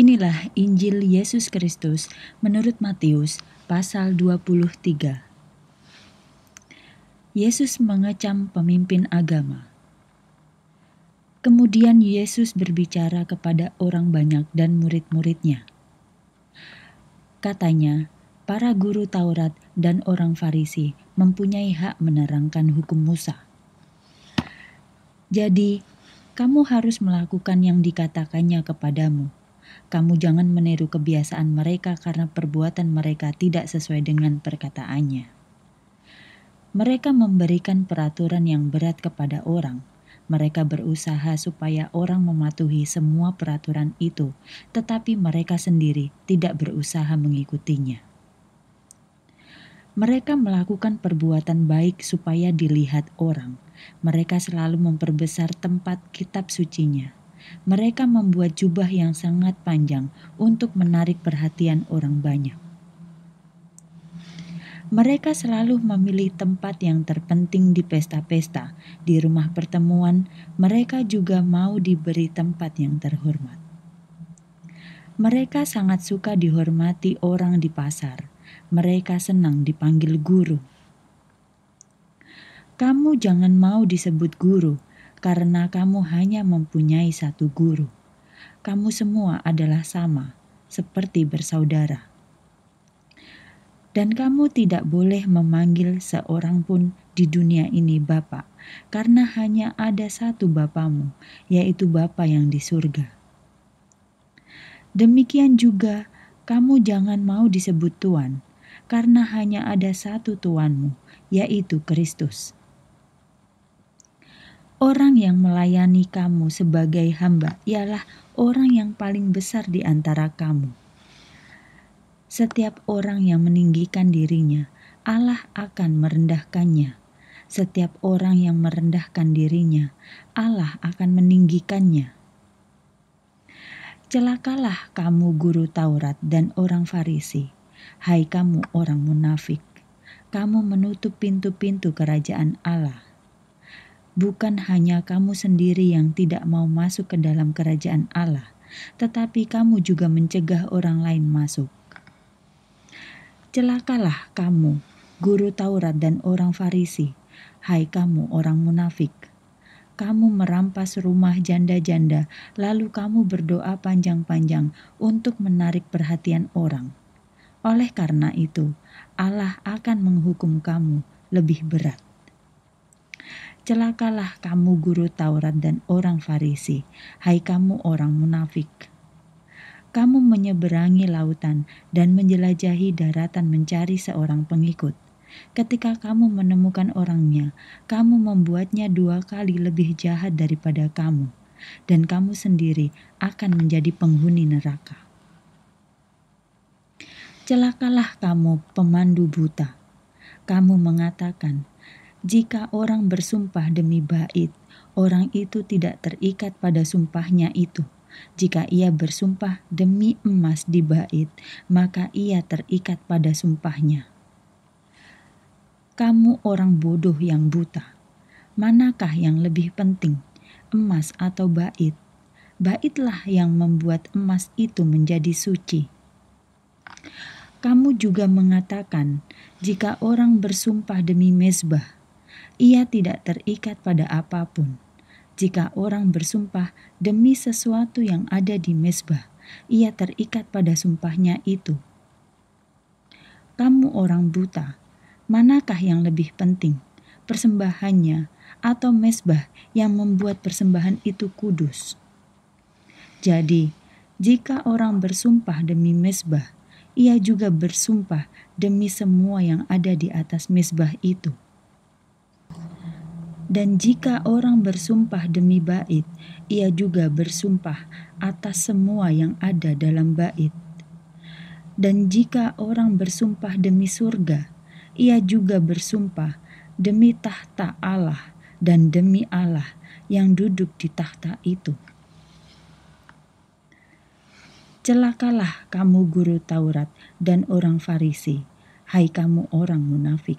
Inilah Injil Yesus Kristus menurut Matius pasal 23. Yesus mengecam pemimpin agama. Kemudian Yesus berbicara kepada orang banyak dan murid-muridnya. Katanya, para guru Taurat dan orang Farisi mempunyai hak menerangkan hukum Musa. Jadi, kamu harus melakukan yang dikatakannya kepadamu kamu jangan meniru kebiasaan mereka karena perbuatan mereka tidak sesuai dengan perkataannya. Mereka memberikan peraturan yang berat kepada orang. Mereka berusaha supaya orang mematuhi semua peraturan itu, tetapi mereka sendiri tidak berusaha mengikutinya. Mereka melakukan perbuatan baik supaya dilihat orang. Mereka selalu memperbesar tempat kitab sucinya, mereka membuat jubah yang sangat panjang untuk menarik perhatian orang banyak. Mereka selalu memilih tempat yang terpenting di pesta-pesta, di rumah pertemuan. Mereka juga mau diberi tempat yang terhormat. Mereka sangat suka dihormati orang di pasar. Mereka senang dipanggil guru. Kamu jangan mau disebut guru, karena kamu hanya mempunyai satu guru. Kamu semua adalah sama, seperti bersaudara. Dan kamu tidak boleh memanggil seorang pun di dunia ini Bapa, karena hanya ada satu Bapamu, yaitu Bapa yang di surga. Demikian juga, kamu jangan mau disebut tuan, karena hanya ada satu Tuanmu, yaitu Kristus. Orang yang melayani kamu sebagai hamba ialah orang yang paling besar di antara kamu. Setiap orang yang meninggikan dirinya, Allah akan merendahkannya. Setiap orang yang merendahkan dirinya, Allah akan meninggikannya. Celakalah kamu guru Taurat dan orang Farisi, hai kamu orang munafik. Kamu menutup pintu-pintu kerajaan Allah bukan hanya kamu sendiri yang tidak mau masuk ke dalam kerajaan Allah, tetapi kamu juga mencegah orang lain masuk. Celakalah kamu, guru Taurat dan orang Farisi, hai kamu orang munafik. Kamu merampas rumah janda-janda, lalu kamu berdoa panjang-panjang untuk menarik perhatian orang. Oleh karena itu, Allah akan menghukum kamu lebih berat. Celakalah kamu guru Taurat dan orang Farisi, hai kamu orang munafik. Kamu menyeberangi lautan dan menjelajahi daratan mencari seorang pengikut. Ketika kamu menemukan orangnya, kamu membuatnya dua kali lebih jahat daripada kamu, dan kamu sendiri akan menjadi penghuni neraka. Celakalah kamu, pemandu buta. Kamu mengatakan, jika orang bersumpah demi bait, orang itu tidak terikat pada sumpahnya itu. Jika ia bersumpah demi emas di bait, maka ia terikat pada sumpahnya. Kamu orang bodoh yang buta. Manakah yang lebih penting, emas atau bait? Baitlah yang membuat emas itu menjadi suci. Kamu juga mengatakan, jika orang bersumpah demi mezbah, ia tidak terikat pada apapun. Jika orang bersumpah demi sesuatu yang ada di mesbah, ia terikat pada sumpahnya itu. Kamu orang buta, manakah yang lebih penting, persembahannya atau mesbah yang membuat persembahan itu kudus? Jadi, jika orang bersumpah demi mesbah, ia juga bersumpah demi semua yang ada di atas mesbah itu. Dan jika orang bersumpah demi bait, ia juga bersumpah atas semua yang ada dalam bait. Dan jika orang bersumpah demi surga, ia juga bersumpah demi tahta Allah dan demi Allah yang duduk di tahta itu. Celakalah kamu guru Taurat dan orang Farisi, hai kamu orang munafik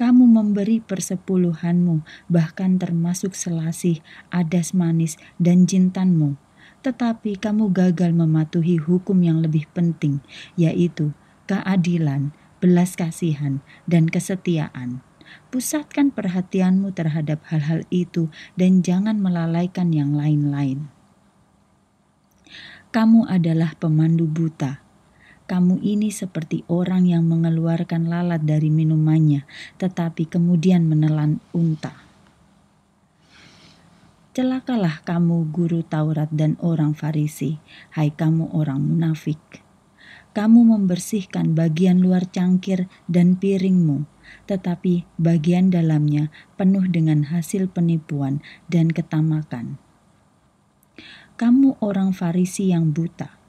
kamu memberi persepuluhanmu, bahkan termasuk selasih, adas manis, dan jintanmu. Tetapi kamu gagal mematuhi hukum yang lebih penting, yaitu keadilan, belas kasihan, dan kesetiaan. Pusatkan perhatianmu terhadap hal-hal itu dan jangan melalaikan yang lain-lain. Kamu adalah pemandu buta kamu ini seperti orang yang mengeluarkan lalat dari minumannya, tetapi kemudian menelan unta. Celakalah kamu guru Taurat dan orang Farisi, hai kamu orang munafik. Kamu membersihkan bagian luar cangkir dan piringmu, tetapi bagian dalamnya penuh dengan hasil penipuan dan ketamakan. Kamu orang Farisi yang buta,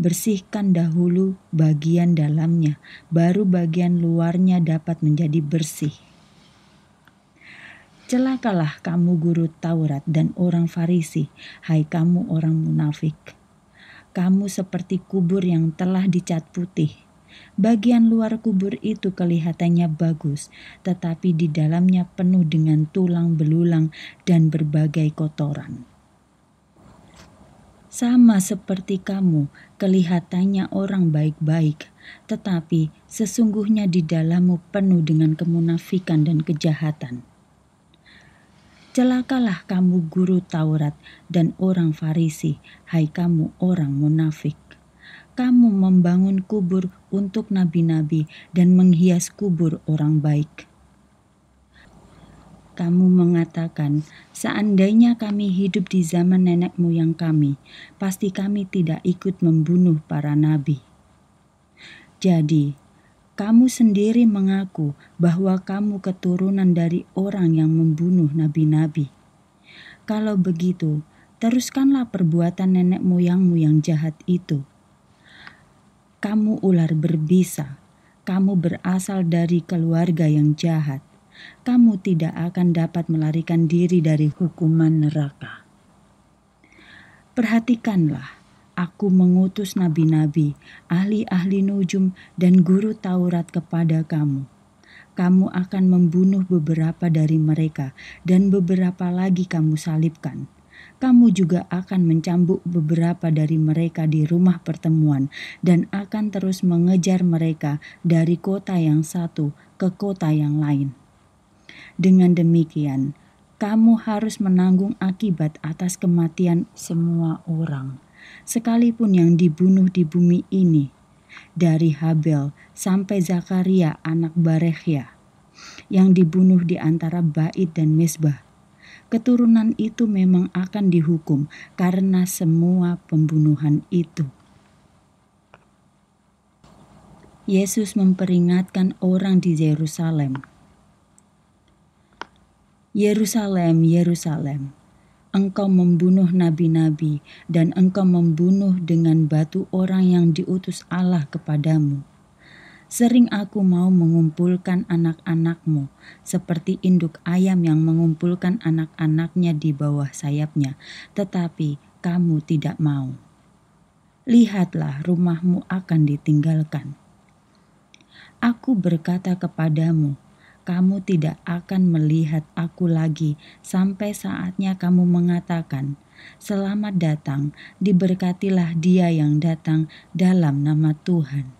Bersihkan dahulu bagian dalamnya, baru bagian luarnya dapat menjadi bersih. Celakalah kamu guru Taurat dan orang Farisi, hai kamu orang munafik. Kamu seperti kubur yang telah dicat putih. Bagian luar kubur itu kelihatannya bagus, tetapi di dalamnya penuh dengan tulang belulang dan berbagai kotoran sama seperti kamu, kelihatannya orang baik-baik, tetapi sesungguhnya di dalammu penuh dengan kemunafikan dan kejahatan. Celakalah kamu guru Taurat dan orang Farisi, hai kamu orang munafik. Kamu membangun kubur untuk nabi-nabi dan menghias kubur orang baik kamu mengatakan, "Seandainya kami hidup di zaman nenek moyang kami, pasti kami tidak ikut membunuh para nabi." Jadi, kamu sendiri mengaku bahwa kamu keturunan dari orang yang membunuh nabi-nabi. Kalau begitu, teruskanlah perbuatan nenek moyangmu yang jahat itu. Kamu ular berbisa, kamu berasal dari keluarga yang jahat kamu tidak akan dapat melarikan diri dari hukuman neraka. Perhatikanlah, aku mengutus nabi-nabi, ahli-ahli nujum, dan guru Taurat kepada kamu. Kamu akan membunuh beberapa dari mereka, dan beberapa lagi kamu salibkan kamu juga akan mencambuk beberapa dari mereka di rumah pertemuan dan akan terus mengejar mereka dari kota yang satu ke kota yang lain. Dengan demikian, kamu harus menanggung akibat atas kematian semua orang, sekalipun yang dibunuh di bumi ini, dari Habel sampai Zakaria anak Barekhia, yang dibunuh di antara bait dan mesbah. Keturunan itu memang akan dihukum karena semua pembunuhan itu. Yesus memperingatkan orang di Yerusalem Yerusalem, Yerusalem, engkau membunuh nabi-nabi dan engkau membunuh dengan batu orang yang diutus Allah kepadamu. Sering aku mau mengumpulkan anak-anakmu seperti induk ayam yang mengumpulkan anak-anaknya di bawah sayapnya, tetapi kamu tidak mau. Lihatlah, rumahmu akan ditinggalkan. Aku berkata kepadamu, kamu tidak akan melihat aku lagi sampai saatnya kamu mengatakan, Selamat datang, diberkatilah dia yang datang dalam nama Tuhan.